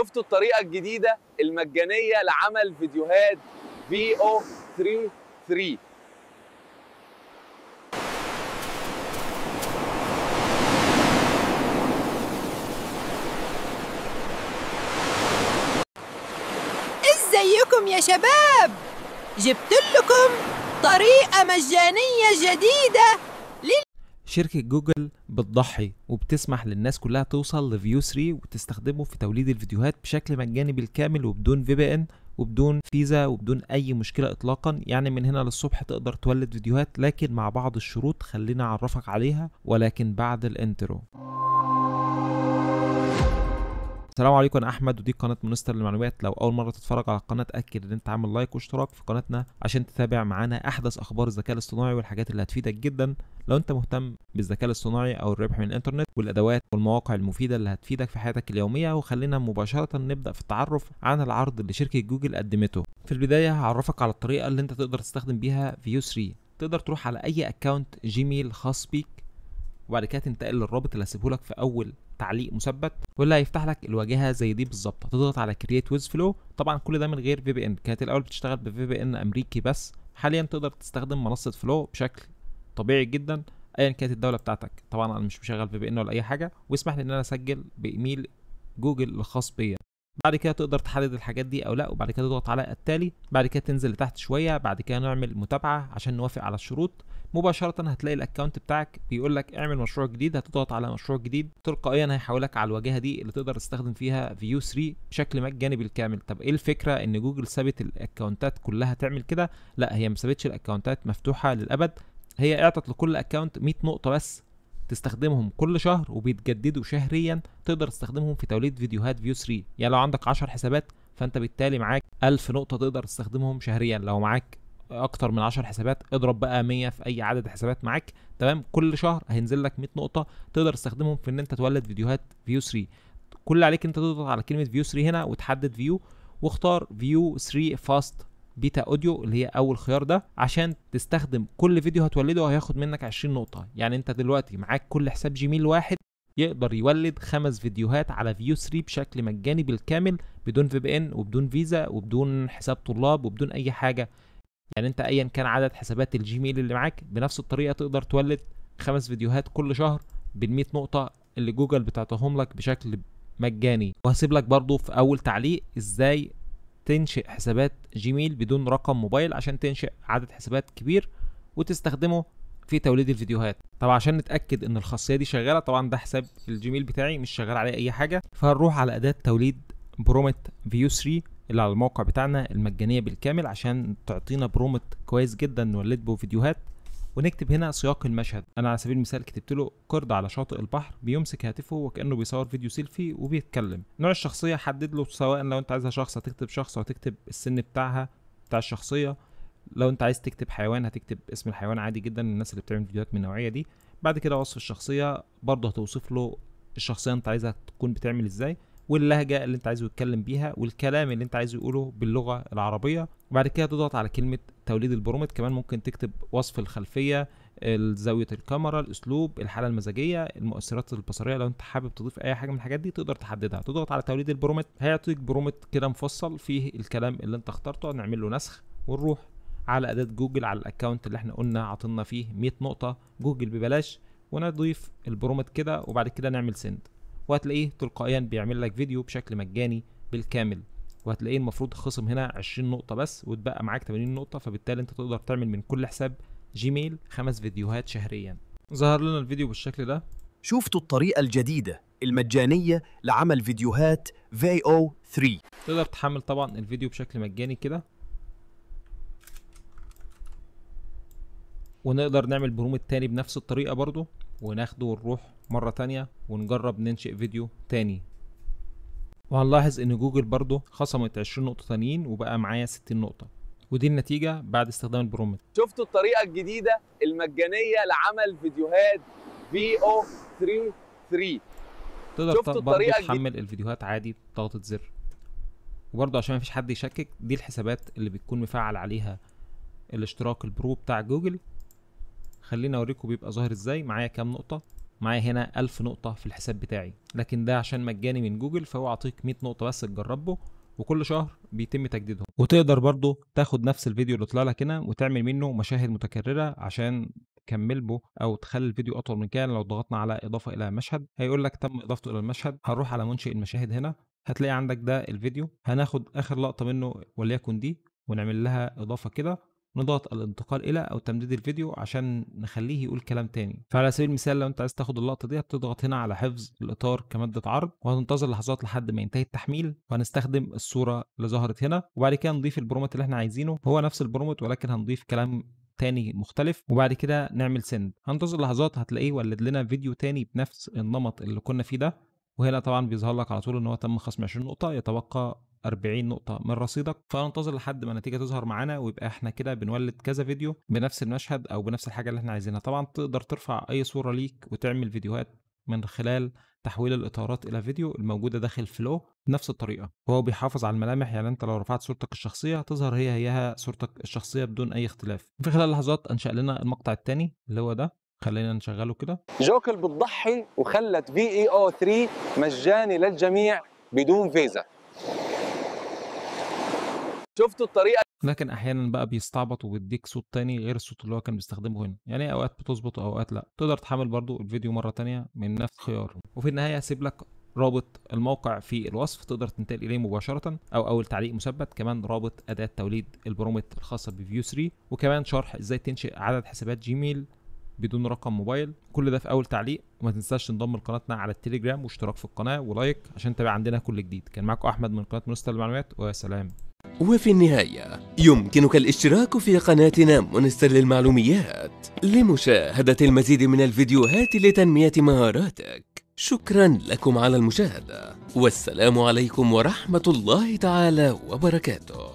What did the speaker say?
شفتوا الطريقه الجديده المجانيه لعمل فيديوهات في او 3 ازيكم يا شباب جبت لكم طريقه مجانيه جديده شركة جوجل بتضحي وبتسمح للناس كلها توصل لفيو 3 وتستخدمه في توليد الفيديوهات بشكل مجاني بالكامل وبدون في بي ان وبدون فيزا وبدون اي مشكلة اطلاقا يعني من هنا للصبح تقدر تولد فيديوهات لكن مع بعض الشروط خلينا اعرفك عليها ولكن بعد الانترو السلام عليكم انا احمد ودي قناه منستر للمعلومات لو اول مره تتفرج على القناه اتاكد ان انت عامل لايك واشتراك في قناتنا عشان تتابع معانا احدث اخبار الذكاء الاصطناعي والحاجات اللي هتفيدك جدا لو انت مهتم بالذكاء الاصطناعي او الربح من الانترنت والادوات والمواقع المفيده اللي هتفيدك في حياتك اليوميه وخلينا مباشره نبدا في التعرف عن العرض اللي شركه جوجل قدمته في البدايه هعرفك على الطريقه اللي انت تقدر تستخدم بيها فيو 3 تقدر تروح على اي اكونت جيميل خاص بيك وبعد كده تنتقل للرابط اللي هسيبه لك في اول تعليق مثبت واللي هيفتح لك الواجهه زي دي بالظبط هتضغط على كرييت ويز فلو طبعا كل ده من غير في بي ان كانت الاول بتشتغل بفي بي ان امريكي بس حاليا تقدر تستخدم منصه فلو بشكل طبيعي جدا ايا كانت الدوله بتاعتك طبعا انا مش مشغل في بي ان ولا اي حاجه واسمح لي ان انا اسجل بايميل جوجل الخاص بيا بعد كده تقدر تحدد الحاجات دي او لا وبعد كده تضغط على التالي بعد كده تنزل لتحت شويه بعد كده نعمل متابعه عشان نوافق على الشروط مباشره هتلاقي الاكونت بتاعك بيقول لك اعمل مشروع جديد هتضغط على مشروع جديد تلقائيا هيحولك على الواجهه دي اللي تقدر تستخدم فيها فيو 3 بشكل مجاني بالكامل طب ايه الفكره ان جوجل سابت الاكونتات كلها تعمل كده لا هي ما سابتش الاكونتات مفتوحه للابد هي اعطت لكل اكونت 100 نقطه بس تستخدمهم كل شهر وبيتجددوا شهريا تقدر تستخدمهم في توليد فيديوهات فيو 3 يعني لو عندك 10 حسابات فانت بالتالي معاك 1000 نقطه تقدر تستخدمهم شهريا لو معاك اكتر من 10 حسابات اضرب بقى 100 في اي عدد حسابات معاك تمام كل شهر هينزل لك 100 نقطه تقدر تستخدمهم في ان انت تولد فيديوهات فيو 3 كل عليك انت تضغط على كلمه فيو 3 هنا وتحدد فيو واختار فيو 3 فاست بيتا اوديو اللي هي اول خيار ده عشان تستخدم كل فيديو هتولده هياخد منك 20 نقطه يعني انت دلوقتي معاك كل حساب جيميل واحد يقدر يولد خمس فيديوهات على فيو 3 بشكل مجاني بالكامل بدون في بي ان وبدون فيزا وبدون حساب طلاب وبدون اي حاجه يعني انت ايا كان عدد حسابات الجيميل اللي معاك بنفس الطريقه تقدر تولد خمس فيديوهات كل شهر بال100 نقطه اللي جوجل بتعطيهم لك بشكل مجاني وهسيب لك برضو في اول تعليق ازاي تنشئ حسابات جيميل بدون رقم موبايل عشان تنشئ عدد حسابات كبير وتستخدمه في توليد الفيديوهات طب عشان نتاكد ان الخاصيه دي شغاله طبعا ده حساب الجيميل بتاعي مش شغال عليه اي حاجه فهنروح على اداه توليد برومت فيو 3 اللي على الموقع بتاعنا المجانيه بالكامل عشان تعطينا برومت كويس جدا نولد به فيديوهات ونكتب هنا سياق المشهد انا على سبيل المثال كتبت له قرد على شاطئ البحر بيمسك هاتفه وكانه بيصور فيديو سيلفي وبيتكلم نوع الشخصيه حدد له سواء لو انت عايزها شخص هتكتب شخص وهتكتب السن بتاعها بتاع الشخصيه لو انت عايز تكتب حيوان هتكتب اسم الحيوان عادي جدا الناس اللي بتعمل فيديوهات من النوعيه دي بعد كده وصف الشخصيه برضه هتوصف له الشخصيه انت عايزها تكون بتعمل ازاي واللهجه اللي انت عايزه يتكلم بيها والكلام اللي انت عايزه يقوله باللغه العربيه وبعد كده تضغط على كلمه توليد البرومت كمان ممكن تكتب وصف الخلفيه زاويه الكاميرا الاسلوب الحاله المزاجيه المؤثرات البصريه لو انت حابب تضيف اي حاجه من الحاجات دي تقدر تحددها تضغط على توليد البرومت هيعطيك برومت كده مفصل فيه الكلام اللي انت اخترته نعمل له نسخ ونروح على اداه جوجل على الاكونت اللي احنا قلنا عطلنا فيه 100 نقطه جوجل ببلاش ونضيف البرومت كده وبعد كده نعمل سند وهتلاقيه تلقائيا بيعمل لك فيديو بشكل مجاني بالكامل وهتلاقيه المفروض خصم هنا 20 نقطة بس وتبقى معاك 80 نقطة فبالتالي انت تقدر تعمل من كل حساب جيميل خمس فيديوهات شهريا ظهر لنا الفيديو بالشكل ده شفتوا الطريقة الجديدة المجانية لعمل فيديوهات في او 3 تقدر تحمل طبعا الفيديو بشكل مجاني كده ونقدر نعمل بروم التاني بنفس الطريقة برضو وناخده ونروح مرة تانية ونجرب ننشئ فيديو تاني وهنلاحظ ان جوجل برضه خصمت 20 نقطة تانيين وبقى معايا 60 نقطة ودي النتيجة بعد استخدام البرومت شفتوا الطريقة الجديدة المجانية لعمل فيديوهات في او 3 3 تقدر برضه تحمل الفيديوهات عادي بضغطة زر وبرضه عشان مفيش حد يشكك دي الحسابات اللي بتكون مفعل عليها الاشتراك البرو بتاع جوجل خليني اوريكم بيبقى ظاهر ازاي معايا كام نقطه معايا هنا 1000 نقطه في الحساب بتاعي لكن ده عشان مجاني من جوجل فهو عطيك 100 نقطه بس تجربه وكل شهر بيتم تجديدهم وتقدر برضو تاخد نفس الفيديو اللي طلع لك هنا وتعمل منه مشاهد متكرره عشان تكمل به او تخلي الفيديو اطول من كده لو ضغطنا على اضافه الى مشهد هيقول لك تم اضافته الى المشهد هنروح على منشئ المشاهد هنا هتلاقي عندك ده الفيديو هناخد اخر لقطه منه وليكن دي ونعمل لها اضافه كده نضغط الانتقال الى او تمديد الفيديو عشان نخليه يقول كلام تاني فعلى سبيل المثال لو انت عايز تاخد اللقطه دي هتضغط هنا على حفظ الاطار كماده عرض وهتنتظر لحظات لحد ما ينتهي التحميل وهنستخدم الصوره اللي ظهرت هنا وبعد كده نضيف البرومت اللي احنا عايزينه هو نفس البرومت ولكن هنضيف كلام تاني مختلف وبعد كده نعمل سند هنتظر لحظات هتلاقيه ولد لنا فيديو تاني بنفس النمط اللي كنا فيه ده وهنا طبعا بيظهر لك على طول ان هو تم خصم 20 نقطه يتبقى 40 نقطه من رصيدك فننتظر لحد ما النتيجه تظهر معانا ويبقى احنا كده بنولد كذا فيديو بنفس المشهد او بنفس الحاجه اللي احنا عايزينها طبعا تقدر ترفع اي صوره ليك وتعمل فيديوهات من خلال تحويل الاطارات الى فيديو الموجوده داخل فلو بنفس الطريقه هو بيحافظ على الملامح يعني انت لو رفعت صورتك الشخصيه تظهر هي هيها صورتك الشخصيه بدون اي اختلاف في خلال لحظات انشا لنا المقطع الثاني اللي هو ده خلينا نشغله كده جوكل بتضحي وخلت في اي او 3 مجاني للجميع بدون فيزا شفتوا الطريقه لكن احيانا بقى بيستعبط وبيديك صوت تاني غير الصوت اللي هو كان بيستخدمه هنا يعني اوقات بتظبط واوقات لا تقدر تحمل برضو الفيديو مره تانية من نفس الخيار وفي النهايه هسيب لك رابط الموقع في الوصف تقدر تنتقل اليه مباشره او اول تعليق مثبت كمان رابط اداه توليد البرومت الخاصه بفيو 3 وكمان شرح ازاي تنشئ عدد حسابات جيميل بدون رقم موبايل كل ده في اول تعليق وما تنساش تنضم لقناتنا على التليجرام واشتراك في القناه ولايك عشان تتابع عندنا كل جديد كان معاكم احمد من قناه منصه المعلومات ويا سلام وفي النهاية يمكنك الاشتراك في قناتنا منستر للمعلوميات لمشاهدة المزيد من الفيديوهات لتنمية مهاراتك شكرا لكم على المشاهدة والسلام عليكم ورحمة الله تعالى وبركاته